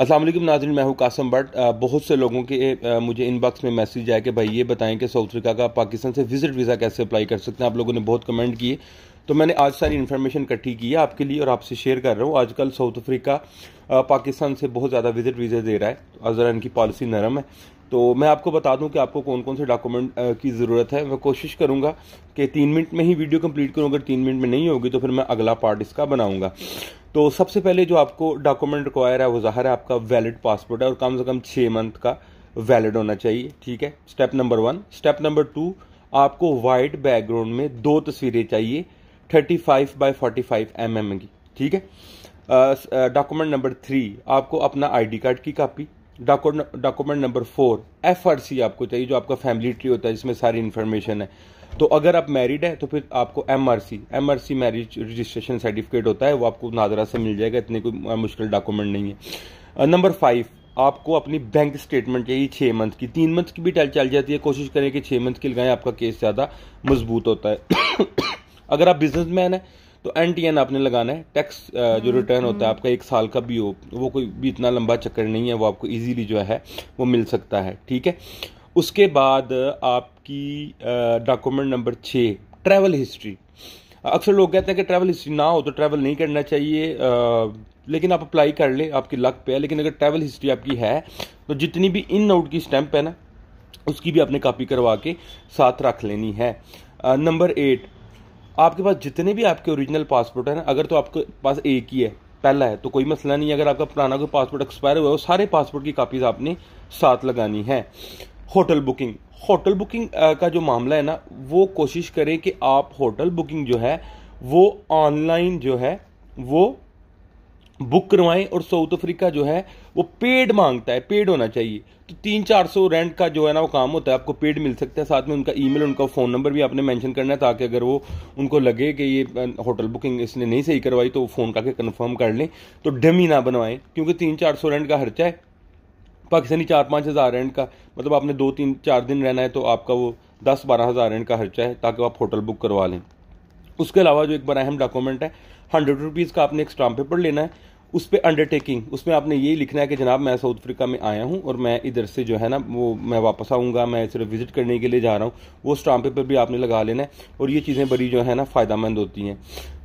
अस्सलाम वालेकुम नाजरन मैं हूँ कासम भट्ट बहुत से लोगों के मुझे इनबॉक्स में मैसेज आया कि भाई ये बताएं कि साउथ अफ्रीका का पाकिस्तान से विज़िट वीज़ा कैसे अप्लाई कर सकते हैं आप लोगों ने बहुत कमेंट किए तो मैंने आज सारी इन्फॉर्मेशन इकट्ठी की है आपके लिए और आपसे शेयर कर रहा हूँ आजकल साउथ अफ्रीका पाकिस्तान से बहुत ज़्यादा विज़िट वीज़ा दे रहा है और ज़रा इनकी पॉलिसी नरम है तो मैं आपको बता दूं कि आपको कौन कौन से डॉक्यूमेंट की ज़रूरत है मैं कोशिश करूंगा कि तीन मिनट में ही वीडियो कंप्लीट करूं अगर तीन मिनट में नहीं होगी तो फिर मैं अगला पार्ट इसका बनाऊंगा तो सबसे पहले जो आपको डॉक्यूमेंट रिक्वायर है वो ज़ाहिर है आपका वैलिड पासपोर्ट है और कम से कम छः मंथ का वैलिड होना चाहिए ठीक है step number one step number two आपको वाइट बैकग्राउंड में दो तस्वीरें चाहिए thirty five by forty five M M की ठीक है डॉक्यूमेंट नंबर थ्री आपको अपना आईडी कार्ड की copy document number four F R C आपको चाहिए जो आपका फैमिली ट्री होता है जिसमें सारी इन्फॉर्मेशन है तो अगर आप मैरिड है तो फिर आपको M R C M R C marriage registration certificate होता है वो आपको नादरा से मिल जाएगा इतने कोई मुश्किल डॉक्यूमेंट नहीं है नंबर फाइव आपको अपनी बैंक स्टेटमेंट चाहिए छः मंथ की तीन मंथ की भी टल चल जाती है कोशिश करें कि छः मंथ की लगाएं आपका केस ज़्यादा मजबूत होता है अगर आप बिजनेस मैन है तो एन टी एन आपने लगाना है टैक्स जो रिटर्न हाँ, होता है हाँ। आपका एक साल का भी हो वो कोई भी इतना लंबा चक्कर नहीं है वो आपको इजीली जो है वो मिल सकता है ठीक है उसके बाद आप आपकी डॉक्यूमेंट नंबर छः ट्रैवल हिस्ट्री अक्सर लोग कहते हैं कि ट्रैवल हिस्ट्री ना हो तो ट्रैवल नहीं करना चाहिए आ, लेकिन आप अप्लाई कर ले आपकी लक पे है लेकिन अगर ट्रैवल हिस्ट्री आपकी है तो जितनी भी इन आउट की स्टैंप है ना उसकी भी आपने कॉपी करवा के साथ रख लेनी है नंबर एट आपके पास जितने भी आपके ओरिजिनल पासपोर्ट है ना अगर तो आपके पास एक ही है पहला है तो कोई मसला नहीं है अगर आपका पुराना कोई पासपोर्ट एक्सपायर हुआ है वो सारे पासपोर्ट की कापीज़ आपने साथ लगानी है होटल बुकिंग होटल बुकिंग का जो मामला है ना वो कोशिश करें कि आप होटल बुकिंग जो है वो ऑनलाइन जो है वो बुक करवाएं और साउथ अफ्रीका जो है वो पेड मांगता है पेड होना चाहिए तो तीन चार सौ रेंट का जो है ना वो काम होता है आपको पेड मिल सकता है साथ में उनका ईमेल उनका फ़ोन नंबर भी आपने मेंशन करना है ताकि अगर वो उनको लगे कि ये होटल बुकिंग इसने नहीं सही करवाई तो वो फ़ोन करके कन्फर्म कर लें तो डमी ना बनवाएं क्योंकि तीन चार सौ रेंट का खर्चा है पाकिस्तानी चार पाँच हज़ार एंड का मतलब आपने दो तीन चार दिन रहना है तो आपका वो दस बारह हज़ार एंड का खर्चा है ताकि आप होटल बुक करवा लें उसके अलावा जो एक बड़ा अहम डॉक्यूमेंट है हंड्रेड रुपीज़ का आपने एक स्टाम्प पेपर लेना है उस पर अंडरटेकिंग उसमें आपने ये लिखना है कि जनाब मैं साउथ अफ्रीका में आया हूँ और मैं इधर से जो है ना वो मैं वापस आऊँगा मैं सिर्फ विजिट करने के लिए जा रहा हूँ वो स्टाम पेपर भी आपने लगा लेना है और ये चीज़ें बड़ी जो है ना फायदा मंद होती हैं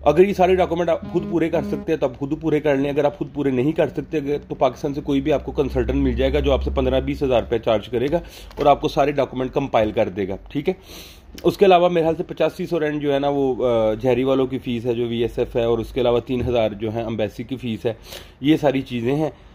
अगर ये सारे डॉक्यूमेंट आप खुद पूरे कर सकते हैं तो आप खुद पूरे कर लें अगर आप खुद पूरे नहीं कर सकते तो पाकिस्तान से कोई भी आपको कंसल्टेंट मिल जाएगा जो आपसे पंद्रह बीस हज़ार रुपये चार्ज करेगा और आपको सारे डॉक्यूमेंट कंपाइल कर देगा ठीक है उसके अलावा मेरे ख्याल से पचासी सौ रेंट जो है ना वो जहरी वालों की फ़ीस है जो वी एस एफ़ है और उसके अलावा तीन हज़ार जो है अम्बेसी की फ़ीस है ये सारी चीज़ें हैं